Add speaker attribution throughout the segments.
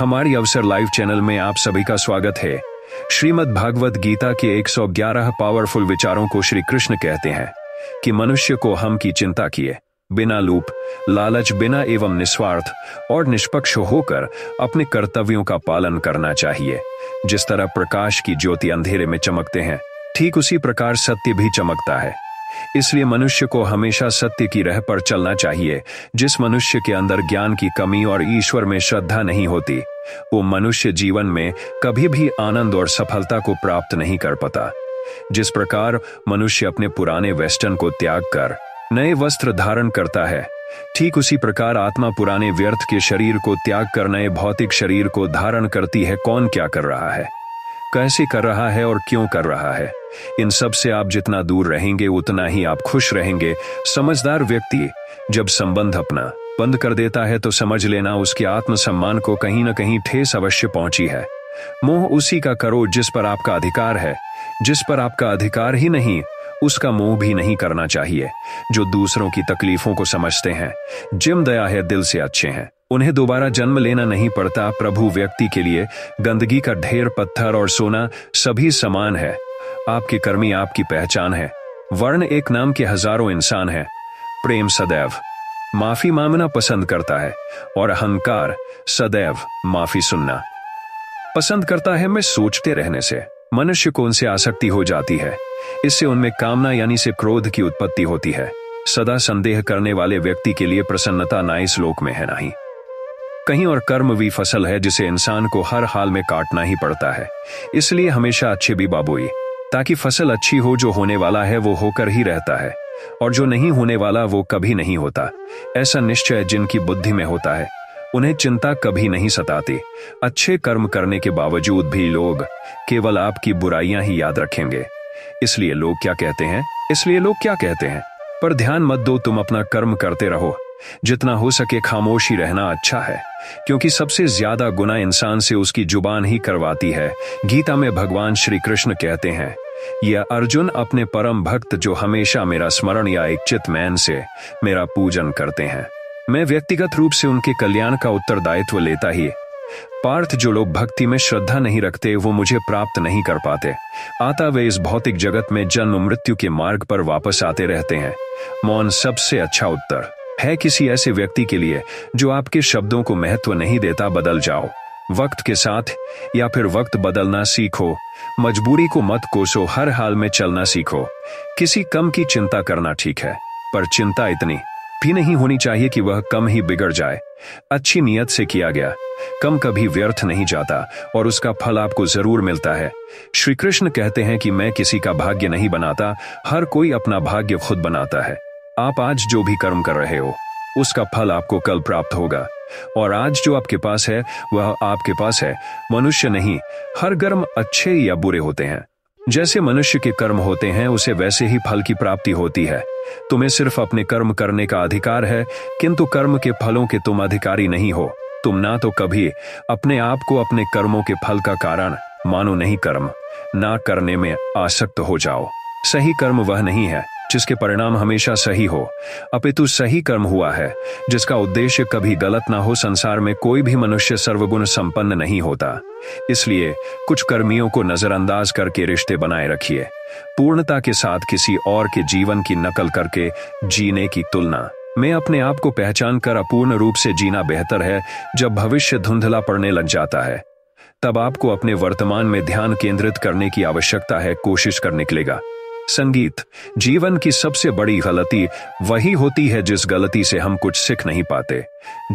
Speaker 1: हमारी अवसर live channel में आप सभी का स्वागत है श्रीमद् भागवत गीता के 111 पावरफुल विचारों को श्री कृष्ण कहते हैं कि मनुष्य को हम की चिंता किए बिना लूप लालच बिना एवं निस्वार्थ और निष्पक्ष होकर अपने कर्तव्यों का पालन करना चाहिए जिस तरह प्रकाश की ज्योति अंधेरे में चमकते हैं ठीक उसी प्रकार सत्य भी चमकता है इसलिए मनुष्य को हमेशा सत्य की रह पर चलना चाहिए जिस मनुष्य के अंदर ज्ञान की कमी और ईश्वर में श्रद्धा नहीं होती वो मनुष्य जीवन में कभी भी आनंद और सफलता को प्राप्त नहीं कर पाता जिस प्रकार मनुष्य अपने पुराने वेस्टर्न को त्याग कर नए वस्त्र धारण करता है ठीक उसी प्रकार आत्मा पुराने व्यर्थ के शरीर को त्याग कर नए भौतिक शरीर को धारण करती है कौन क्या कर रहा है कैसे कर रहा है और क्यों कर रहा है इन सब से आप जितना दूर रहेंगे उतना ही आप खुश रहेंगे समझदार व्यक्ति जब संबंध अपना बंद कर देता है तो समझ लेना उसके आत्मसम्मान को कहीं ना कहीं ठेस अवश्य पहुंची है मोह उसी का करो जिस पर आपका अधिकार है जिस पर आपका अधिकार ही नहीं उसका मोह भी नहीं करना चाहिए जो दूसरों की तकलीफों को समझते हैं जिम दया है दिल से अच्छे हैं उन्हें दोबारा जन्म लेना नहीं पड़ता प्रभु व्यक्ति के लिए गंदगी का ढेर पत्थर और सोना सभी समान है आपके कर्मी आपकी पहचान है वर्ण एक नाम के हजारों इंसान है प्रेम सदैव माफी मांगना पसंद करता है और अहंकार सदैव माफी सुनना पसंद करता है मैं सोचते रहने से मनुष्य को उनसे आसक्ति हो जाती है इससे उनमें कामना यानी से क्रोध की उत्पत्ति होती है सदा संदेह करने वाले व्यक्ति के लिए प्रसन्नता ना इस लोक में है ना ही कहीं और कर्म भी फसल है जिसे इंसान को हर हाल में काटना ही पड़ता है इसलिए हमेशा अच्छे भी बाबोई ताकि फसल अच्छी हो जो होने वाला है वो होकर ही रहता है और जो नहीं होने वाला वो कभी नहीं होता ऐसा निश्चय जिनकी बुद्धि में होता है उन्हें चिंता कभी नहीं सताती अच्छे कर्म करने के बावजूद भी लोग केवल आपकी बुराइयां ही याद रखेंगे इसलिए लोग क्या कहते हैं इसलिए लोग क्या कहते हैं पर ध्यान मत दो तुम अपना कर्म करते रहो जितना हो सके खामोशी रहना अच्छा है क्योंकि सबसे ज्यादा गुना इंसान से उसकी जुबान ही करवाती है गीता में भगवान श्री कृष्ण कहते हैं यह अर्जुन अपने परम भक्त जो हमेशा मेरा स्मरण या एक चितमैन से मेरा पूजन करते हैं मैं व्यक्तिगत रूप से उनके कल्याण का उत्तरदायित्व लेता ही पार्थ जो लोग भक्ति में श्रद्धा नहीं रखते वो मुझे प्राप्त नहीं कर पाते आता वे इस भौतिक जगत में जन्म मृत्यु के मार्ग पर वापस आते रहते हैं मौन सबसे अच्छा उत्तर है किसी ऐसे व्यक्ति के लिए जो आपके शब्दों को महत्व नहीं देता बदल जाओ वक्त के साथ या फिर वक्त बदलना सीखो मजबूरी को मत कोसो हर हाल में चलना सीखो किसी कम की चिंता करना ठीक है पर चिंता इतनी भी नहीं होनी चाहिए कि वह कम ही बिगड़ जाए अच्छी नियत से किया गया कम कभी व्यर्थ नहीं जाता और उसका फल आपको जरूर मिलता है श्री कृष्ण कहते हैं कि मैं किसी का भाग्य नहीं बनाता हर कोई अपना भाग्य खुद बनाता है आप आज जो भी कर्म कर रहे हो उसका फल आपको कल प्राप्त होगा और आज जो आपके पास है वह आपके पास है मनुष्य नहीं हर कर्म अच्छे या बुरे होते हैं जैसे मनुष्य के कर्म होते हैं उसे वैसे ही फल की प्राप्ति होती है तुम्हें सिर्फ अपने कर्म करने का अधिकार है किंतु कर्म के फलों के तुम अधिकारी नहीं हो तुम ना तो कभी अपने आप को अपने कर्मों के फल का कारण मानो नहीं कर्म ना करने में आसक्त हो जाओ सही कर्म वह नहीं है जिसके परिणाम हमेशा सही हो अपितु सही कर्म हुआ है जिसका उद्देश्य कभी गलत ना हो संसार में कोई भी मनुष्य सर्वगुण संपन्न नहीं होता इसलिए कुछ कर्मियों को नजरअंदाज करके रिश्ते बनाए रखिए पूर्णता के साथ किसी और के जीवन की नकल करके जीने की तुलना मैं अपने आप को पहचान कर अपूर्ण रूप से जीना बेहतर है जब भविष्य धुंधला पड़ने लग जाता है तब आपको अपने वर्तमान में ध्यान केंद्रित करने की आवश्यकता है कोशिश कर निकलेगा संगीत जीवन की सबसे बड़ी गलती वही होती है जिस गलती से हम कुछ सीख नहीं पाते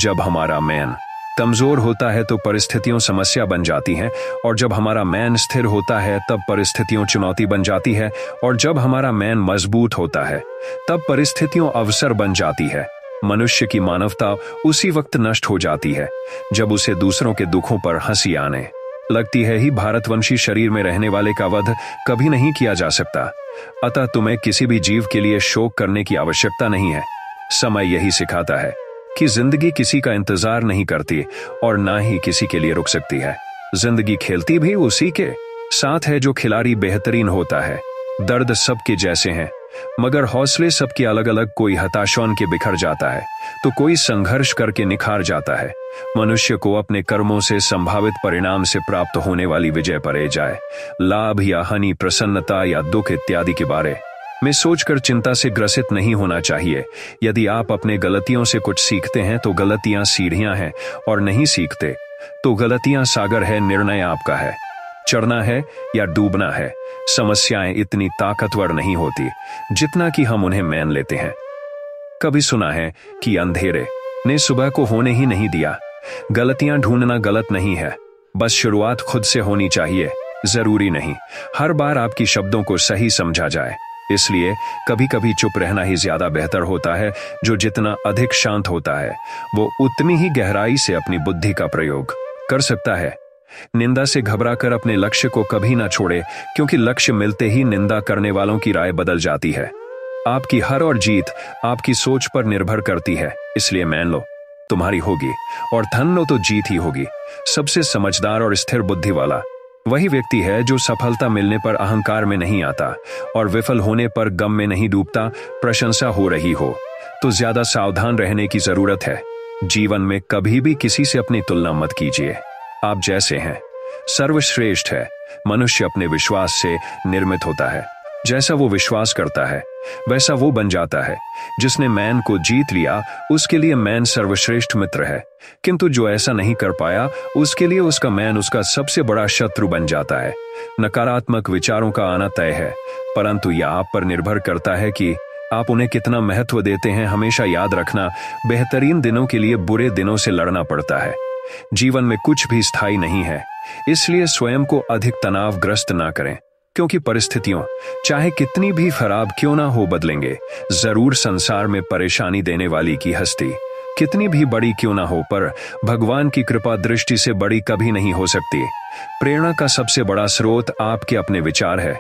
Speaker 1: जब हमारा मैन कमजोर होता है तो परिस्थितियों समस्या बन जाती हैं और जब हमारा मैन स्थिर होता है तब परिस्थितियों चुनौती बन जाती है और जब हमारा मैन मजबूत होता है तब परिस्थितियों अवसर बन जाती है मनुष्य की मानवता उसी वक्त नष्ट हो जाती है जब उसे दूसरों के दुखों पर हंसी आने लगती है ही भारतवंशी शरीर में रहने वाले का वध कभी नहीं किया जा सकता अतः तुम्हें किसी भी जीव के लिए शोक करने की आवश्यकता नहीं है समय यही सिखाता है कि जिंदगी किसी का इंतजार नहीं करती और ना ही किसी के लिए रुक सकती है जिंदगी खेलती भी उसी के साथ है जो खिलाड़ी बेहतरीन होता है दर्द सबके जैसे हैं मगर हौसले सबके अलग अलग कोई हताशौन के बिखर जाता है तो कोई संघर्ष करके निखार जाता है मनुष्य को अपने कर्मों से संभावित परिणाम से प्राप्त होने वाली विजय पर जाए लाभ या हानि प्रसन्नता या दुख इत्यादि के बारे में सोचकर चिंता से ग्रसित नहीं होना चाहिए यदि आप अपने गलतियों से कुछ सीखते हैं तो गलतियां सीढ़ियां हैं और नहीं सीखते तो गलतियां सागर है निर्णय आपका है चढ़ना है या डूबना है समस्याएं इतनी ताकतवर नहीं होती जितना कि हम उन्हें मैन लेते हैं कभी सुना है कि अंधेरे ने सुबह को होने ही नहीं दिया गलतियां ढूंढना गलत नहीं है बस शुरुआत खुद से होनी चाहिए जरूरी नहीं हर बार आपकी शब्दों को सही समझा जाए इसलिए कभी कभी चुप रहना ही ज्यादा बेहतर होता है जो जितना अधिक शांत होता है वो उतनी ही गहराई से अपनी बुद्धि का प्रयोग कर सकता है निंदा से घबराकर अपने लक्ष्य को कभी ना छोड़े क्योंकि लक्ष्य मिलते ही निंदा करने वालों की राय बदल जाती है आपकी हर और जीत आपकी सोच पर निर्भर करती है इसलिए मैन लो तुम्हारी होगी और धन लो तो जीत ही होगी सबसे समझदार और स्थिर बुद्धि वाला वही व्यक्ति है जो सफलता मिलने पर अहंकार में नहीं आता और विफल होने पर गम में नहीं डूबता प्रशंसा हो रही हो तो ज्यादा सावधान रहने की जरूरत है जीवन में कभी भी किसी से अपनी तुलना मत कीजिए आप जैसे हैं सर्वश्रेष्ठ है मनुष्य अपने विश्वास से निर्मित होता है जैसा वो विश्वास करता है वैसा वो बन जाता है जिसने मैन को जीत लिया उसके लिए मैन सर्वश्रेष्ठ मित्र है किंतु जो ऐसा नहीं कर पाया उसके लिए उसका मैन उसका सबसे बड़ा शत्रु बन जाता है नकारात्मक विचारों का आना तय है परंतु यह आप पर निर्भर करता है कि आप उन्हें कितना महत्व देते हैं हमेशा याद रखना बेहतरीन दिनों के लिए बुरे दिनों से लड़ना पड़ता है जीवन में कुछ भी स्थायी नहीं है इसलिए स्वयं को अधिक तनावग्रस्त ना करें क्योंकि परिस्थितियों चाहे कितनी भी खराब क्यों ना हो बदलेंगे जरूर संसार में परेशानी देने वाली की हस्ती कितनी भी बड़ी क्यों ना हो पर भगवान की कृपा दृष्टि से बड़ी कभी नहीं हो सकती प्रेरणा का सबसे बड़ा स्रोत आपके अपने विचार है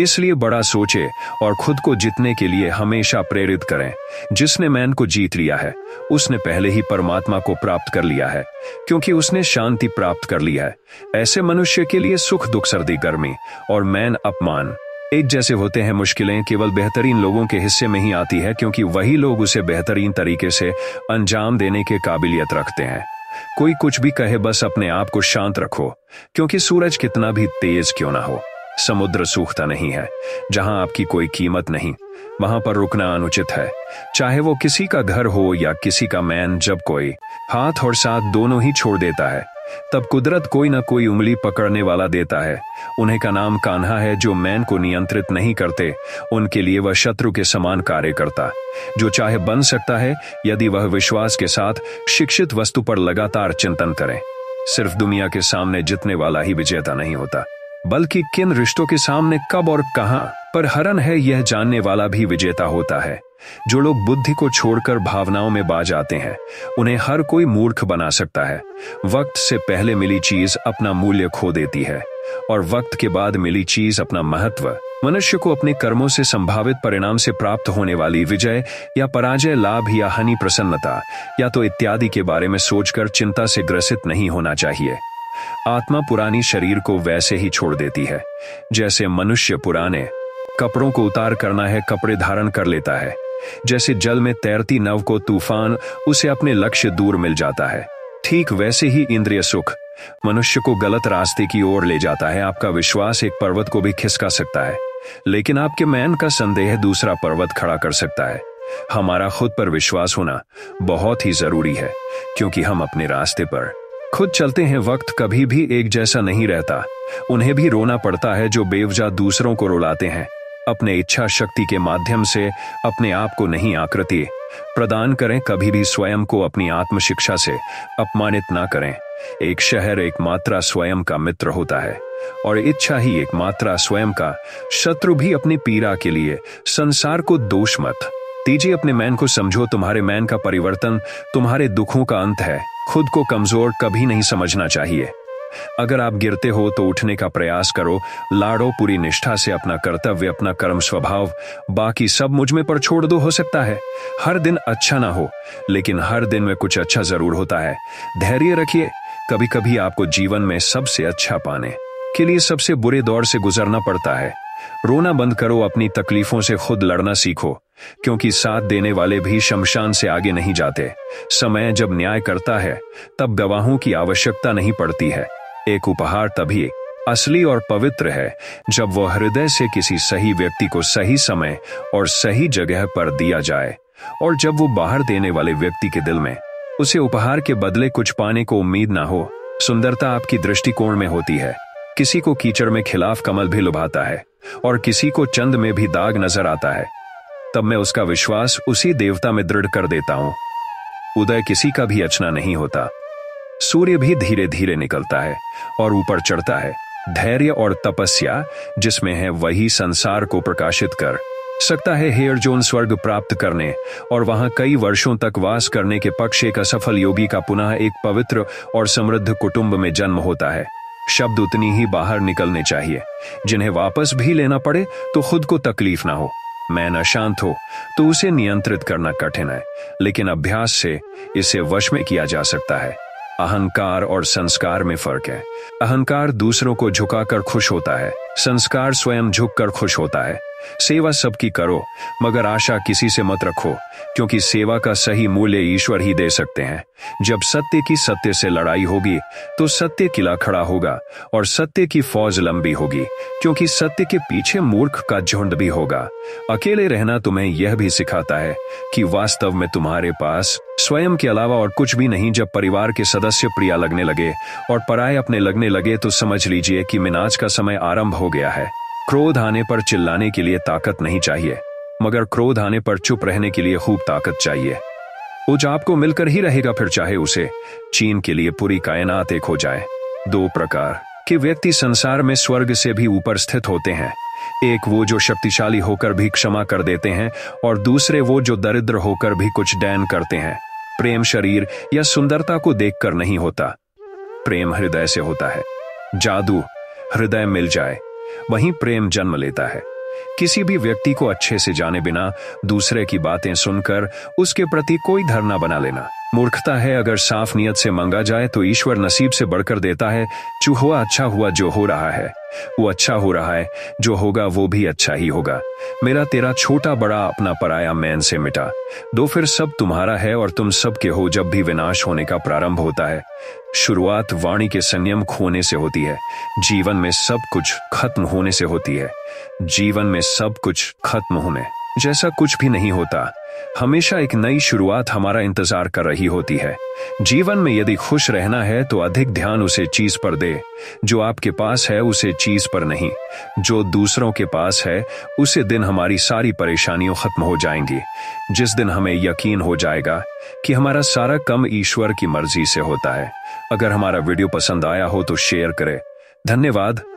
Speaker 1: इसलिए बड़ा सोचे और खुद को जीतने के लिए हमेशा प्रेरित करें जिसने मैन को जीत लिया है उसने पहले ही परमात्मा को प्राप्त कर लिया है क्योंकि उसने शांति प्राप्त कर लिया है ऐसे मनुष्य के लिए सुख दुख सर्दी गर्मी और मैन अपमान एक जैसे होते हैं मुश्किलें केवल बेहतरीन लोगों के हिस्से में ही आती है क्योंकि वही लोग उसे बेहतरीन तरीके से अंजाम देने के काबिलियत रखते हैं कोई कुछ भी कहे बस अपने आप को शांत रखो क्योंकि सूरज कितना भी तेज क्यों ना हो समुद्र सूखता नहीं है जहां आपकी कोई कीमत नहीं वहां पर रुकना अनुचित है चाहे वो किसी का घर हो या किसी का मैन जब कोई हाथ और साथ दोनों ही छोड़ देता है तब कुदरत कोई ना कोई उंगली पकड़ने वाला देता है उन्हें का नाम कान्हा है जो मैन को नियंत्रित नहीं करते उनके लिए वह शत्रु के समान कार्य करता जो चाहे बन सकता है यदि वह विश्वास के साथ शिक्षित वस्तु पर लगातार चिंतन करें सिर्फ दुनिया के सामने जितने वाला ही विजेता नहीं होता बल्कि किन रिश्तों के सामने कब और कहा पर हरन है यह जानने वाला भी विजेता होता है जो लोग बुद्धि को छोड़कर भावनाओं में बाज आते हैं उन्हें हर कोई मूर्ख बना सकता है वक्त से पहले मिली चीज अपना मूल्य खो देती है और वक्त के बाद मिली चीज अपना महत्व मनुष्य को अपने कर्मों से संभावित परिणाम से प्राप्त होने वाली विजय या पराजय लाभ या हानि प्रसन्नता या तो इत्यादि के बारे में सोचकर चिंता से ग्रसित नहीं होना चाहिए आत्मा पुरानी शरीर को वैसे ही छोड़ देती है जैसे मनुष्य पुराने कपड़ों को उतार करना है कपड़े धारण कर लेता है जैसे जल में तैरती नव को तूफान उसे अपने लक्ष्य दूर मिल जाता है ठीक वैसे ही इंद्रिय सुख मनुष्य को गलत रास्ते की ओर ले जाता है आपका विश्वास एक पर्वत को भी खिसका सकता है लेकिन आपके मैन का संदेह दूसरा पर्वत खड़ा कर सकता है हमारा खुद पर विश्वास होना बहुत ही जरूरी है क्योंकि हम अपने रास्ते पर खुद चलते हैं वक्त कभी भी एक जैसा नहीं रहता उन्हें भी रोना पड़ता है जो बेवजह दूसरों को रुलाते हैं अपने इच्छा शक्ति के माध्यम से अपने आप को नहीं आकृति प्रदान करें कभी भी स्वयं को अपनी आत्मशिक्षा से अपमानित ना करें एक शहर एक मात्रा स्वयं का मित्र होता है और इच्छा ही एक मात्रा स्वयं का शत्रु भी अपनी पीड़ा के लिए संसार को दोष मत दीजिए अपने मैन को समझो तुम्हारे मैन का परिवर्तन तुम्हारे दुखों का अंत है खुद को कमजोर कभी नहीं समझना चाहिए अगर आप गिरते हो तो उठने का प्रयास करो लाड़ो पूरी निष्ठा से अपना कर्तव्य अपना कर्म स्वभाव बाकी सब मुझ में पर छोड़ दो हो सकता है हर दिन अच्छा ना हो लेकिन हर दिन में कुछ अच्छा जरूर होता है धैर्य रखिए कभी कभी आपको जीवन में सबसे अच्छा पाने के लिए सबसे बुरे दौर से गुजरना पड़ता है रोना बंद करो अपनी तकलीफों से खुद लड़ना सीखो क्योंकि साथ देने वाले भी शमशान से आगे नहीं जाते समय जब न्याय करता है तब गवाहों की आवश्यकता नहीं पड़ती है एक उपहार तभी असली और पवित्र है जब वह हृदय से किसी सही व्यक्ति को सही समय और सही जगह पर दिया जाए और जब वो बाहर देने वाले व्यक्ति के दिल में उसे उपहार के बदले कुछ पाने को उम्मीद ना हो सुंदरता आपकी दृष्टिकोण में होती है किसी को कीचड़ में खिलाफ कमल भी लुभाता है और किसी को चंद में भी दाग नजर आता है तब मैं उसका विश्वास उसी देवता में दृढ़ कर देता हूं उदय किसी का भी अचना नहीं होता सूर्य भी धीरे धीरे निकलता है और ऊपर चढ़ता है धैर्य और तपस्या जिसमें है वही संसार को प्रकाशित कर सकता है हेयर जोन स्वर्ग प्राप्त करने और वहां कई वर्षों तक वास करने के पक्ष एक असफल योगी का पुनः एक पवित्र और समृद्ध कुटुंब में जन्म होता है शब्द उतनी ही बाहर निकलने चाहिए जिन्हें वापस भी लेना पड़े तो खुद को तकलीफ ना हो मैं अशांत हो तो उसे नियंत्रित करना कठिन है लेकिन अभ्यास से इसे वश में किया जा सकता है अहंकार और संस्कार में फर्क है अहंकार दूसरों को झुकाकर खुश होता है संस्कार स्वयं झुककर खुश होता है सेवा सबकी करो मगर आशा किसी से मत रखो क्योंकि सेवा का सही मूल्य ईश्वर ही दे सकते हैं जब सत्य की सत्य से लड़ाई होगी तो सत्य किला खड़ा होगा और सत्य की फौज लंबी होगी क्योंकि सत्य के पीछे मूर्ख का झुंड भी होगा अकेले रहना तुम्हें यह भी सिखाता है कि वास्तव में तुम्हारे पास स्वयं के अलावा और कुछ भी नहीं जब परिवार के सदस्य प्रिया लगने लगे और पराए अपने लगने लगे तो समझ लीजिए कि मिनाज का समय आरंभ हो गया है क्रोध आने पर चिल्लाने के लिए ताकत नहीं चाहिए मगर क्रोध आने पर चुप रहने के लिए खूब ताकत चाहिए कुछ आपको मिलकर ही रहेगा फिर चाहे उसे चीन के लिए पूरी कायनात एक हो जाए दो प्रकार के व्यक्ति संसार में स्वर्ग से भी ऊपर स्थित होते हैं एक वो जो शक्तिशाली होकर भी क्षमा कर देते हैं और दूसरे वो जो दरिद्र होकर भी कुछ डैन करते हैं प्रेम शरीर या सुंदरता को देखकर नहीं होता प्रेम हृदय से होता है जादू हृदय मिल जाए वहीं प्रेम जन्म लेता है किसी भी व्यक्ति को अच्छे से जाने बिना दूसरे की बातें सुनकर उसके प्रति कोई धरना बना लेना मूर्खता है अगर साफ नियत से मांगा जाए तो ईश्वर नसीब से बढ़कर देता है चूहुआ अच्छा हुआ जो हो रहा है वो अच्छा हो रहा है जो होगा वो भी अच्छा ही होगा मेरा तेरा छोटा बड़ा अपना पराया मैन से मिटा दो फिर सब तुम्हारा है और तुम सब के हो जब भी विनाश होने का प्रारंभ होता है शुरुआत वाणी के संयम खोने से होती है जीवन में सब कुछ खत्म होने से होती है जीवन में सब कुछ खत्म होने जैसा कुछ भी नहीं होता हमेशा एक नई शुरुआत हमारा इंतजार कर रही होती है जीवन में यदि खुश रहना है तो अधिक ध्यान उसे चीज पर दे जो आपके पास है उसे चीज पर नहीं जो दूसरों के पास है उसे दिन हमारी सारी परेशानियों खत्म हो जाएंगी जिस दिन हमें यकीन हो जाएगा कि हमारा सारा कम ईश्वर की मर्जी से होता है अगर हमारा वीडियो पसंद आया हो तो शेयर करें धन्यवाद